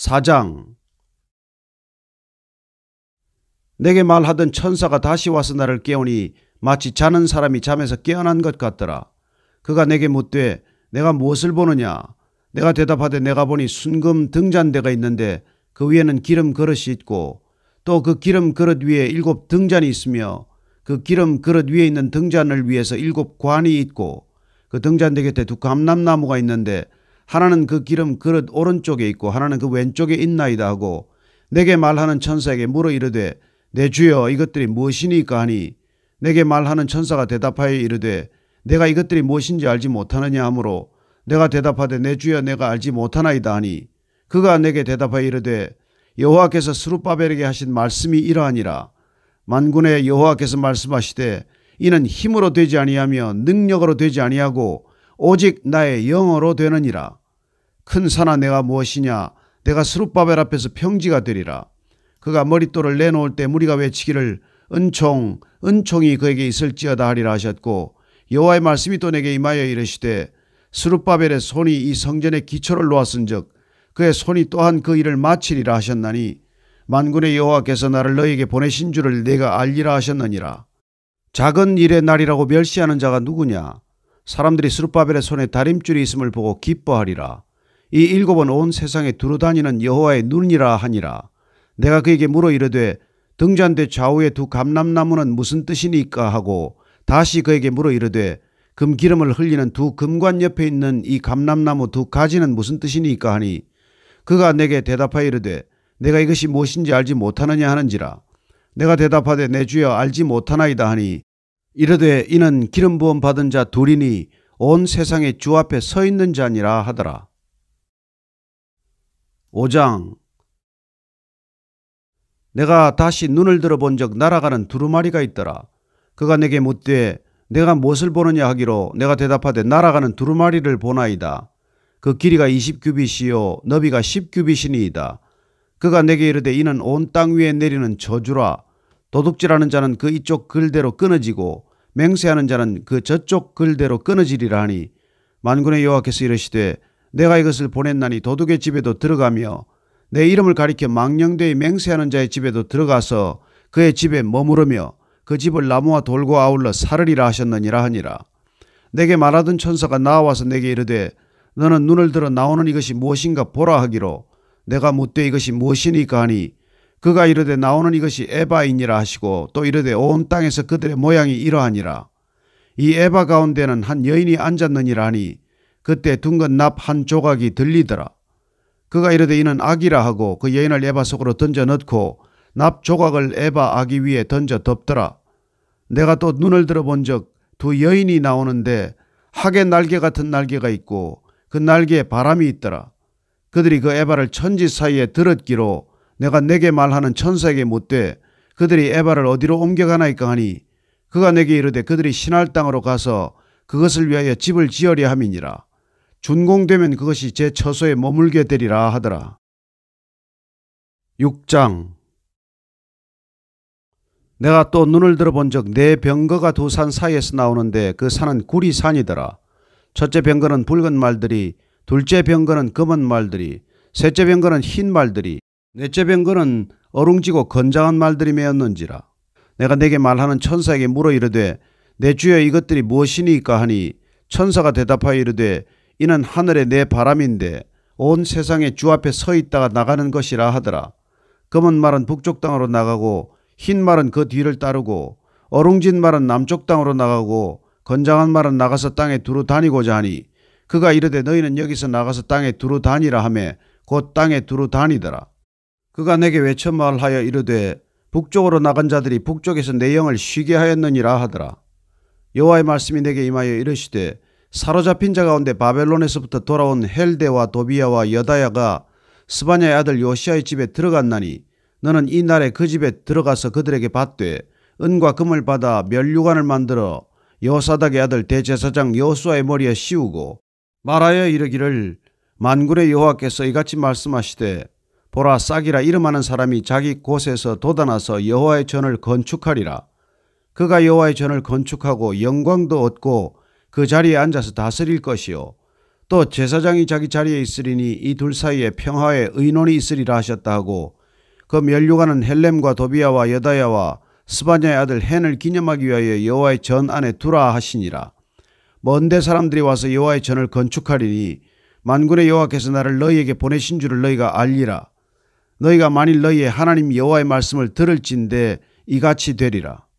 4장 내게 말하던 천사가 다시 와서 나를 깨우니 마치 자는 사람이 잠에서 깨어난 것 같더라. 그가 내게 묻되 내가 무엇을 보느냐? 내가 대답하되 내가 보니 순금 등잔대가 있는데 그 위에는 기름 그릇이 있고 또 그 기름 그릇 위에 일곱 등잔이 있으며 그 기름 그릇 위에 있는 등잔을 위해서 일곱 관이 있고 그 등잔대 곁에 두 감람나무가 있는데 하나는 그 기름 그릇 오른쪽에 있고 하나는 그 왼쪽에 있나이다 하고 내게 말하는 천사에게 물어 이르되 내 주여 이것들이 무엇이니까 하니 내게 말하는 천사가 대답하여 이르되 내가 이것들이 무엇인지 알지 못하느냐 하므로 내가 대답하되 내 주여 내가 알지 못하나이다 하니 그가 내게 대답하여 이르되 여호와께서 스룹바벨에게 하신 말씀이 이러하니라 만군의 여호와께서 말씀하시되 이는 힘으로 되지 아니하며 능력으로 되지 아니하고 오직 나의 영어로 되느니라 큰 사나 내가 무엇이냐 내가 스룹바벨 앞에서 평지가 되리라. 그가 머릿돌을 내놓을 때 무리가 외치기를 은총 은총이 그에게 있을지어다 하리라 하셨고 여호와의 말씀이 또 내게 임하여 이르시되 스룹바벨의 손이 이 성전의 기초를 놓았은즉 그의 손이 또한 그 일을 마치리라 하셨나니 만군의 여호와께서 나를 너에게 보내신 줄을 내가 알리라 하셨느니라. 작은 일의 날이라고 멸시하는 자가 누구냐? 사람들이 스룹바벨의 손에 다림줄이 있음을 보고 기뻐하리라. 이 일곱은 온 세상에 두루다니는 여호와의 눈이라 하니라. 내가 그에게 물어 이르되 등잔대 좌우의 두 감람나무는 무슨 뜻이니까 하고 다시 그에게 물어 이르되 금 기름을 흘리는 두 금관 옆에 있는 이 감람나무 두 가지는 무슨 뜻이니까 하니 그가 내게 대답하여 이르되 내가 이것이 무엇인지 알지 못하느냐 하는지라 내가 대답하되 내 주여 알지 못하나이다 하니 이르되 이는 기름 부음 받은 자 둘이니 온 세상에 주 앞에 서 있는 자니라 하더라 5장 내가 다시 눈을 들어본 적 날아가는 두루마리가 있더라. 그가 내게 묻되 내가 무엇을 보느냐 하기로 내가 대답하되 날아가는 두루마리를 보나이다. 그 길이가 20규빗이요 너비가 10규빗이니이다. 그가 내게 이르되 이는 온 땅 위에 내리는 저주라. 도둑질하는 자는 그 이쪽 글대로 끊어지고 맹세하는 자는 그 저쪽 글대로 끊어지리라 하니 만군의 여호와께서 이르시되 내가 이것을 보냈나니 도둑의 집에도 들어가며 내 이름을 가리켜 망령되이 맹세하는 자의 집에도 들어가서 그의 집에 머무르며 그 집을 나무와 돌고 아울러 살으리라 하셨느니라 하니라. 내게 말하던 천사가 나와서 내게 이르되 너는 눈을 들어 나오는 이것이 무엇인가 보라 하기로 내가 묻되 이것이 무엇이니까 하니 그가 이르되 나오는 이것이 에바이니라 하시고 또 이르되 온 땅에서 그들의 모양이 이러하니라. 이 에바 가운데는 한 여인이 앉았느니라 하니 그때 둥근 납 한 조각이 들리더라. 그가 이르되 이는 악이라 하고 그 여인을 에바 속으로 던져 넣고 납 조각을 에바 아기 위에 던져 덮더라. 내가 또 눈을 들어본 적 두 여인이 나오는데 하의 날개 같은 날개가 있고 그 날개에 바람이 있더라. 그들이 그 에바를 천지 사이에 들었기로 내가 내게 말하는 천사에게 묻되 그들이 에바를 어디로 옮겨가나이까 하니 그가 내게 이르되 그들이 신할 땅으로 가서 그것을 위하여 집을 지어려 함이니라. 준공되면 그것이 제 처소에 머물게 되리라 하더라. 6장 내가 또 눈을 들어본 적네 병거가 두 산 사이에서 나오는데 그 산은 구리산이더라. 첫째 병거는 붉은 말들이 둘째 병거는 검은 말들이 셋째 병거는 흰 말들이 넷째 병거는 어룽지고 건장한 말들이 매었는지라. 내가 내게 말하는 천사에게 물어 이르되 내 주여 이것들이 무엇이니까 하니 천사가 대답하여 이르되 이는 하늘의 내 바람인데 온 세상에 주 앞에 서 있다가 나가는 것이라 하더라. 검은 말은 북쪽 땅으로 나가고 흰 말은 그 뒤를 따르고 어룽진 말은 남쪽 땅으로 나가고 건장한 말은 나가서 땅에 두루 다니고자 하니 그가 이르되 너희는 여기서 나가서 땅에 두루 다니라 하매 곧 땅에 두루 다니더라. 그가 내게 외쳐 말하여 이르되 북쪽으로 나간 자들이 북쪽에서 내 영을 쉬게 하였느니라 하더라. 여호와의 말씀이 내게 임하여 이르시되 사로잡힌 자 가운데 바벨론에서부터 돌아온 헬데와 도비야와 여다야가 스바냐의 아들 요시아의 집에 들어갔나니 너는 이 날에 그 집에 들어가서 그들에게 받되 은과 금을 받아 멸류관을 만들어 여사닥의 아들 대제사장 여수아의 머리에 씌우고 말하여 이르기를 만군의 여호와께서 이같이 말씀하시되 보라 싹이라 이름하는 사람이 자기 곳에서 돋아나서 여호와의 전을 건축하리라 그가 여호와의 전을 건축하고 영광도 얻고 그 자리에 앉아서 다스릴 것이요. 또 제사장이 자기 자리에 있으리니 이 둘 사이에 평화의 의논이 있으리라 하셨다 하고 그 멸류관은 헬렘과 도비아와 여다야와 스바냐의 아들 헨을 기념하기 위하여 여호와의 전 안에 두라 하시니라. 먼데 사람들이 와서 여호와의 전을 건축하리니 만군의 여호와께서 나를 너희에게 보내신 줄을 너희가 알리라. 너희가 만일 너희의 하나님 여호와의 말씀을 들을진대 이같이 되리라.